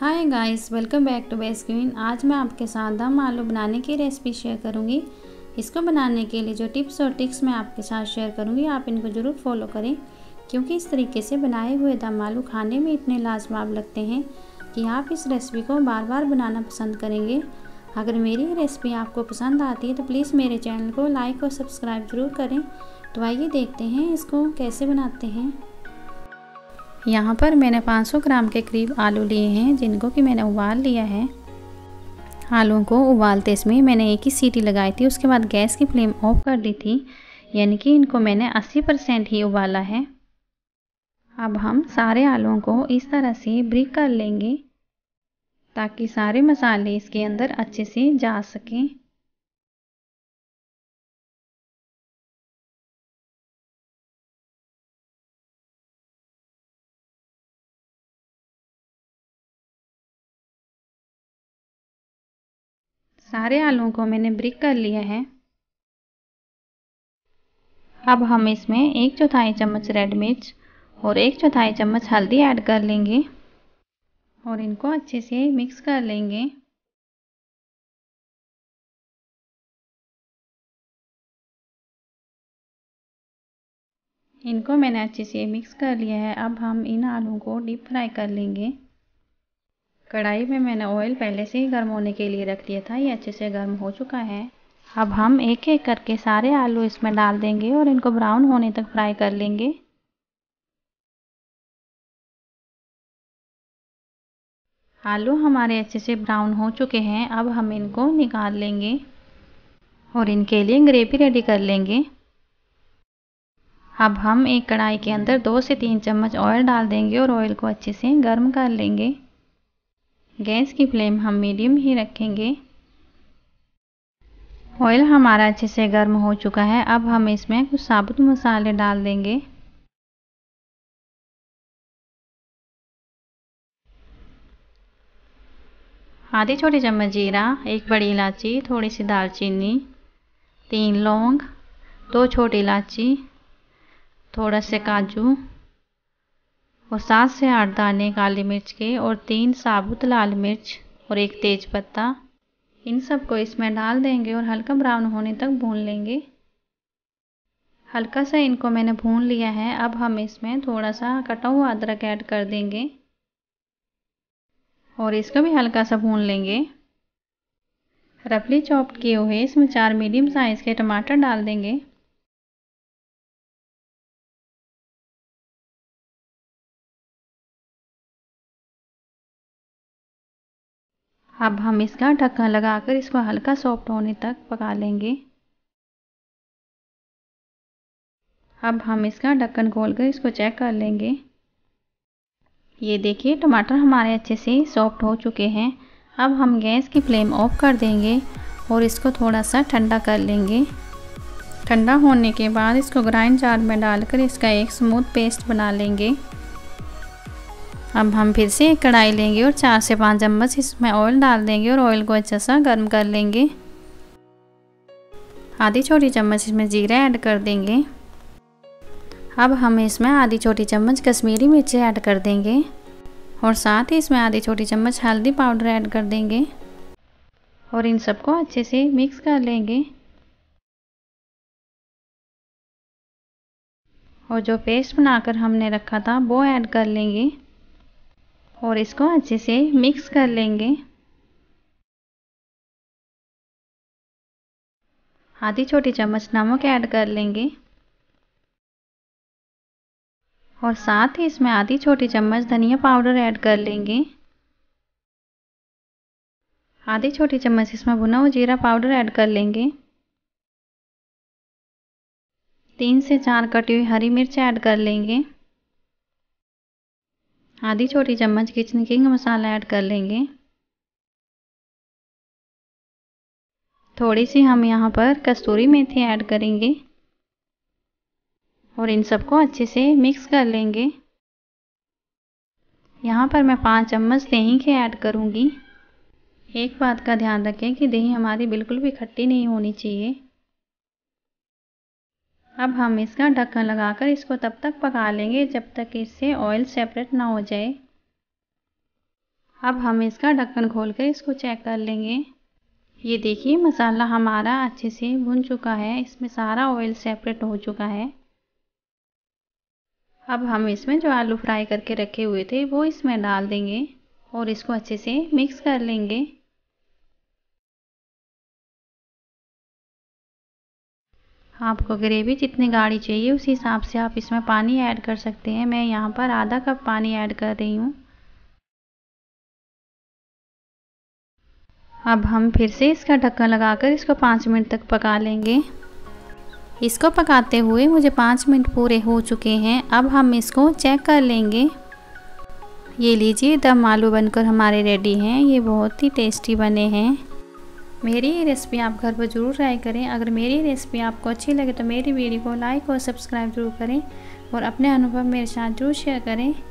hi guys welcome back to base queen आज मैं आपके साथ दम आलू बनाने की रेसिपी शेयर करूंगी इसको बनाने के लिए जो टिप्स और ट्रिक्स मैं आपके साथ शेयर करूंगी आप इनको ज़रूर फॉलो करें क्योंकि इस तरीके से बनाए हुए दम आलू खाने में इतने लाजवाब लगते हैं कि आप इस रेसिपी को बार बार बनाना पसंद करेंगे अगर मेरी रेसिपी आपको पसंद आती है तो प्लीज़ मेरे चैनल को लाइक और सब्सक्राइब ज़रूर करें तो आइए देखते हैं इसको कैसे बनाते हैं यहाँ पर मैंने 500 ग्राम के करीब आलू लिए हैं जिनको कि मैंने उबाल लिया है आलूओं को उबालते इसमें मैंने एक ही सीटी लगाई थी उसके बाद गैस की फ्लेम ऑफ कर दी थी यानी कि इनको मैंने 80 परसेंट ही उबाला है अब हम सारे आलुओं को इस तरह से ब्रिक कर लेंगे ताकि सारे मसाले इसके अंदर अच्छे से जा सकें सारे आलूओं को मैंने ब्रिक कर लिया है अब हम इसमें एक चौथाई चम्मच रेड मिर्च और एक चौथाई चम्मच हल्दी ऐड कर लेंगे और इनको अच्छे से मिक्स कर लेंगे इनको मैंने अच्छे से मिक्स कर लिया है अब हम इन आलू को डीप फ्राई कर लेंगे कढ़ाई में मैंने ऑयल पहले से ही गर्म होने के लिए रख दिया था ये अच्छे से गर्म हो चुका है अब हम एक एक करके सारे आलू इसमें डाल देंगे और इनको ब्राउन होने तक फ्राई कर लेंगे आलू हमारे अच्छे से ब्राउन हो चुके हैं अब हम इनको निकाल लेंगे और इनके लिए ग्रेवी रेडी कर लेंगे अब हम एक कढ़ाई के अंदर दो से तीन चम्मच ऑयल डाल देंगे और ऑयल को अच्छे से गर्म कर लेंगे गैस की फ्लेम हम मीडियम ही रखेंगे ऑयल हमारा अच्छे से गर्म हो चुका है अब हम इसमें कुछ साबुत मसाले डाल देंगे आधे छोटे चम्मच जीरा एक बड़ी इलायची थोड़ी सी दालचीनी तीन लौंग दो छोटी इलायची थोड़ा से काजू और सात से आठ दाने काली मिर्च के और तीन साबुत लाल मिर्च और एक तेज पत्ता इन सबको इसमें डाल देंगे और हल्का ब्राउन होने तक भून लेंगे हल्का सा इनको मैंने भून लिया है अब हम इसमें थोड़ा सा कटा हुआ अदरक ऐड कर देंगे और इसको भी हल्का सा भून लेंगे रफली चॉप किए हुए इसमें चार मीडियम साइज़ के टमाटर डाल देंगे अब हम इसका ढक्कन लगाकर इसको हल्का सॉफ्ट होने तक पका लेंगे अब हम इसका ढक्कन खोलकर इसको चेक कर लेंगे ये देखिए टमाटर हमारे अच्छे से सॉफ्ट हो चुके हैं अब हम गैस की फ्लेम ऑफ कर देंगे और इसको थोड़ा सा ठंडा कर लेंगे ठंडा होने के बाद इसको ग्राइंड जार में डालकर इसका एक स्मूथ पेस्ट बना लेंगे अब हम फिर से कढ़ाई लेंगे और चार से पाँच चम्मच इसमें ऑयल डाल देंगे और ऑयल को अच्छा सा गर्म कर लेंगे आधी छोटी चम्मच इसमें जीरा ऐड कर देंगे अब हम इसमें आधी छोटी चम्मच कश्मीरी मिर्च ऐड कर देंगे और साथ ही इसमें आधी छोटी चम्मच हल्दी पाउडर ऐड कर देंगे और इन सबको अच्छे से मिक्स कर लेंगे और जो पेस्ट बनाकर हमने रखा था वो ऐड कर लेंगे और इसको अच्छे से मिक्स कर लेंगे आधी छोटी चम्मच नमक ऐड कर लेंगे और साथ ही इसमें आधी छोटी चम्मच धनिया पाउडर ऐड कर लेंगे आधी छोटी चम्मच इसमें भुना हुआ जीरा पाउडर ऐड कर लेंगे तीन से चार कटी हुई हरी मिर्च ऐड कर लेंगे आधी छोटी चम्मच किचन किंग मसाला ऐड कर लेंगे थोड़ी सी हम यहाँ पर कस्तूरी मेथी ऐड करेंगे और इन सबको अच्छे से मिक्स कर लेंगे यहाँ पर मैं पाँच चम्मच दही के ऐड करूँगी एक बात का ध्यान रखें कि दही हमारी बिल्कुल भी खट्टी नहीं होनी चाहिए अब हम इसका ढक्कन लगाकर इसको तब तक पका लेंगे जब तक इससे ऑयल सेपरेट ना हो जाए अब हम इसका ढक्कन खोलकर इसको चेक कर लेंगे ये देखिए मसाला हमारा अच्छे से भुन चुका है इसमें सारा ऑयल सेपरेट हो चुका है अब हम इसमें जो आलू फ्राई करके रखे हुए थे वो इसमें डाल देंगे और इसको अच्छे से मिक्स कर लेंगे आपको ग्रेवी जितनी गाढ़ी चाहिए उसी हिसाब से आप इसमें पानी ऐड कर सकते हैं मैं यहाँ पर आधा कप पानी ऐड कर रही हूँ अब हम फिर से इसका ढक्कन लगाकर इसको पाँच मिनट तक पका लेंगे इसको पकाते हुए मुझे पाँच मिनट पूरे हो चुके हैं अब हम इसको चेक कर लेंगे ये लीजिए दम आलू बनकर हमारे रेडी हैं ये बहुत ही टेस्टी बने हैं मेरी ये रेसिपी आप घर पर ज़रूर ट्राई करें अगर मेरी रेसिपी आपको अच्छी लगे तो मेरी वीडियो को लाइक और सब्सक्राइब जरूर करें और अपने अनुभव मेरे साथ जरूर शेयर करें